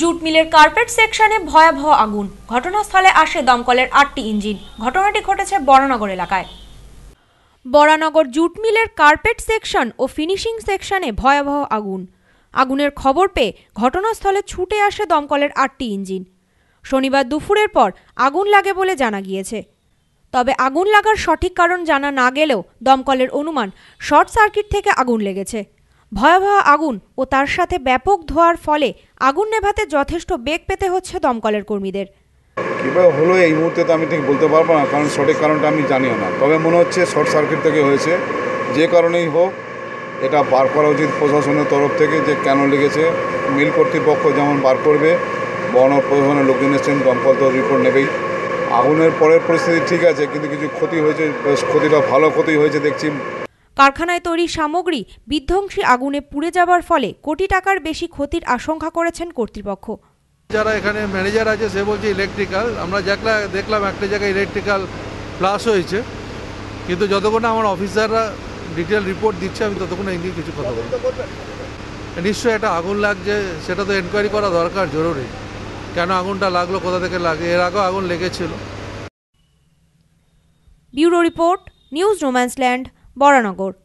jute মিলের carpet সেকশনে ভয়াবহ আগুন ঘটনাস্থলে আসে দমকলের আটটি ইঞ্জিন ঘটনাটি ঘটেছে বরানগর এলাকায় বরানগর জুট মিলের কার্পেট সেকশন ও ফিনিশিং সেকশনে ভয়াবহ আগুন আগুনের খবর পেয়ে ঘটনাস্থলে ছুটে আসে দমকলের আটটি ইঞ্জিন শনিবার দুপুরের পর আগুন লাগে বলে জানা গিয়েছে তবে আগুন লাগার সঠিক কারণ জানা না গেলেও দমকলের অনুমান শর্ট সার্কিট থেকে আগুন লেগেছে ভয়াবহ আগুন ও তার সাথে ব্যাপক ধোয়ার ফলে আগুন নেভাতে যথেষ্ট বেগ পেতে হচ্ছে দমকলের কর্মীদের কিভাবে হলো এই মুহূর্তে তো আমি ঠিক বলতে পারবো না কারণ সঠিক কারণটা আমি জানিও না তবে মনে হচ্ছে শর্ট সার্কিট থেকে হয়েছে যে কারণেই হোক এটা বার করা উচিত প্রশাসনের তরফ থেকে যে কেন লেগেছে মিল কর্তৃপক্ষ যেমন বার করবে বন প্রশাসনের লোকজন এসছেন দমকল তো রিপোর্ট নেবেই আগুনের পরের পরিস্থিতি ঠিক আছে কিন্তু কিছু ক্ষতি হয়েছে বেশ ক্ষতিটা ভালো ক্ষতি হয়েছে দেখছি কারখানায় তৈরি সামগ্রী বিধ্বংসী আগুনে পুড়ে যাবার ফলে কোটি টাকার বেশি ক্ষতির আশঙ্কা করেছেন কর্তৃপক্ষ যারা এখানে ম্যানেজার আছে সে বলছে ইলেকট্রিক্যাল আমরা যাকলা দেখলাম একটা জায়গায় ইলেকট্রিক্যাল প্লাস হয়েছে কিন্তু যতক্ষণ আমার অফিসাররা ডিটেল রিপোর্ট দিচ্ছে আমি ততক্ষণ এই নিয়ে কিছু কথা বলব নিশ্চয়ই একটা আগুন লাগছে সেটা তো এনকোয়ারি করা দরকার জরুরি কেন আগুনটা লাগলো কোথা থেকে লাগে এর আগেও আগুন লেগেছিল ব্যুরো রিপোর্ট নিউজ রোম্যান্সল্যান্ড বরানগর